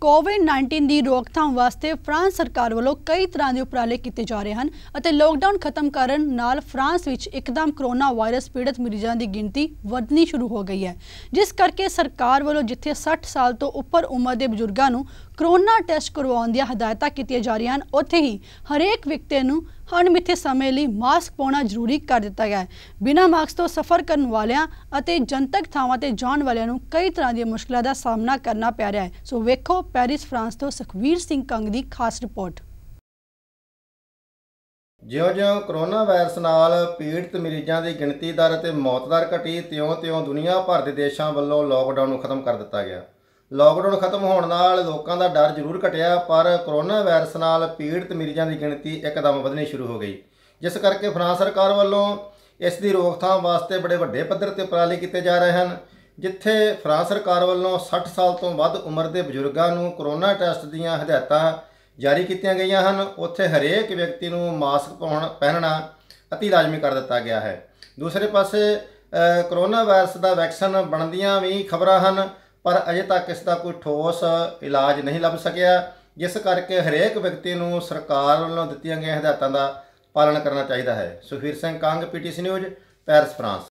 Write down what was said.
ਕੋਵਿਡ-19 ਦੀ ਰੋਕਥਾਮ ਵਾਸਤੇ ਫਰਾਂਸ ਸਰਕਾਰ ਵੱਲੋਂ ਕਈ ਤਰ੍ਹਾਂ ਦੇ ਉਪਰਾਲੇ ਕੀਤੇ ਜਾ ਰਹੇ ਹਨ ਅਤੇ ਲੋਕਡਾਊਨ ਖਤਮ ਕਰਨ ਨਾਲ ਫਰਾਂਸ ਵਿੱਚ ਇੱਕਦਮ ਕਰੋਨਾ ਵਾਇਰਸ ਪੀੜਤ ਮਰੀਜ਼ਾਂ ਦੀ ਗਿਣਤੀ ਵਧਣੀ ਸ਼ੁਰੂ ਹੋ ਗਈ ਹੈ ਜਿਸ ਕਰਕੇ ਸਰਕਾਰ ਵੱਲੋਂ ਜਿੱਥੇ 60 ਸਾਲ ਤੋਂ ਉੱਪਰ ਉਮਰ ਦੇ ਬਜ਼ੁਰਗਾਂ ਨੂੰ ਕਰੋਨਾ ਟੈਸਟ ਕਰਵਾਉਣ ਦੀਆਂ ਹਦਾਇਤਾਂ ਕੀਤੀਆਂ ਜਾ ਰਹੀਆਂ ਹਨ ਉੱਥੇ ਹੀ ਹਰੇਕ ਵਿਅਕਤੀ ਨੂੰ ਮਿੱਥੇ ਸਮੇਂ ਲਈ ਮਾਸਕ ਪਾਉਣਾ ਜ਼ਰੂਰੀ ਕਰ ਦਿੱਤਾ ਗਿਆ ਹੈ ਬਿਨਾਂ ਮਾਸਕ ਤੋਂ ਸਫ਼ਰ ਕਰਨ ਵਾਲਿਆਂ ਅਤੇ ਜਨਤਕ ਥਾਵਾਂ ਤੇ ਜਾਣ ਵਾਲਿਆਂ ਨੂੰ ਕਈ ਤਰ੍ਹਾਂ ਦੀਆਂ ਮੁਸ਼ਕਲਾਂ ਦਾ ਸਾਹਮਣਾ ਕਰਨਾ ਪੈ ਰਿਹਾ ਹੈ ਸੋ ਵੇਖੋ ਪੈਰਿਸ ਫਰਾਂਸ ਤੋਂ ਸੁਖਵੀਰ ਸਿੰਘ ਕੰਗ ਦੀ ਖਾਸ ਰਿਪੋਰਟ ਜਿਉਂ-ਜਿਉਂ ਕਰੋਨਾ ਵਾਇਰਸ ਨਾਲ ਪੀੜਤ ਮਰੀਜ਼ਾਂ ਦੀ ਗਿਣਤੀ ਦਰ ਅਤੇ ਮੌਤ ਦਰ ਘਟੀ ਤਿਉਂ-ਤਿਉਂ ਦੁਨੀਆ ਭਰ ਦੇ ਦੇਸ਼ਾਂ ਵੱਲੋਂ ਲੋਕਡਾਊਨ ਨੂੰ ਖਤਮ ਕਰ ਦਿੱਤਾ ਗਿਆ ਲਾਕਡਾਊਨ ਖਤਮ ਹੋਣ ਨਾਲ ਲੋਕਾਂ ਦਾ ਡਰ ਜ਼ਰੂਰ ਘਟਿਆ ਪਰ ਕੋਰੋਨਾ ਵਾਇਰਸ ਨਾਲ ਪੀੜਤ ਮਰੀਜ਼ਾਂ ਦੀ ਗਿਣਤੀ ਇੱਕਦਮ ਵਧਣੀ ਸ਼ੁਰੂ ਹੋ ਗਈ ਜਿਸ ਕਰਕੇ ਫਰਾਂਸ ਸਰਕਾਰ ਵੱਲੋਂ ਇਸ ਦੀ ਰੋਕਥਾਮ ਵਾਸਤੇ ਬੜੇ ਵੱਡੇ ਪੱਧਰ ਤੇ ਉਪਰਾਲੇ ਕੀਤੇ ਜਾ ਰਹੇ ਹਨ ਜਿੱਥੇ ਫਰਾਂਸ ਸਰਕਾਰ ਵੱਲੋਂ 60 ਸਾਲ ਤੋਂ ਵੱਧ ਉਮਰ ਦੇ ਬਜ਼ੁਰਗਾਂ ਨੂੰ ਕੋਰੋਨਾ ਟੈਸਟ ਦੀਆਂ ਹਦਾਇਤਾਂ ਜਾਰੀ ਕੀਤੀਆਂ ਗਈਆਂ ਹਨ ਉੱਥੇ ਹਰੇਕ ਵਿਅਕਤੀ ਨੂੰ ਮਾਸਕ ਪਾਉਣ ਪਹਿਨਣਾ ਅਤਿ ਲਾਜ਼ਮੀ ਕਰ ਦਿੱਤਾ ਗਿਆ ਹੈ ਦੂਸਰੇ ਪਾਸੇ ਕੋਰੋਨਾ ਵਾਇਰਸ ਦਾ ਵੈਕਸੀਨ ਬਣਦੀਆਂ ਵੀ ਖਬਰਾਂ ਹਨ ਪਰ ਅਜੇ ਤੱਕ ਇਸ ਦਾ ਕੋਈ ਠੋਸ ਇਲਾਜ ਨਹੀਂ ਲੱਭ ਸਕਿਆ ਜਿਸ ਕਰਕੇ ਹਰੇਕ ਵਿਅਕਤੀ ਨੂੰ ਸਰਕਾਰ ਵੱਲੋਂ ਦਿੱਤੀਆਂ ਗਈਆਂ ਹਦਾਇਤਾਂ ਦਾ ਪਾਲਣ ਕਰਨਾ ਚਾਹੀਦਾ ਹੈ Sukhvir Singh Kang PTC News Paris France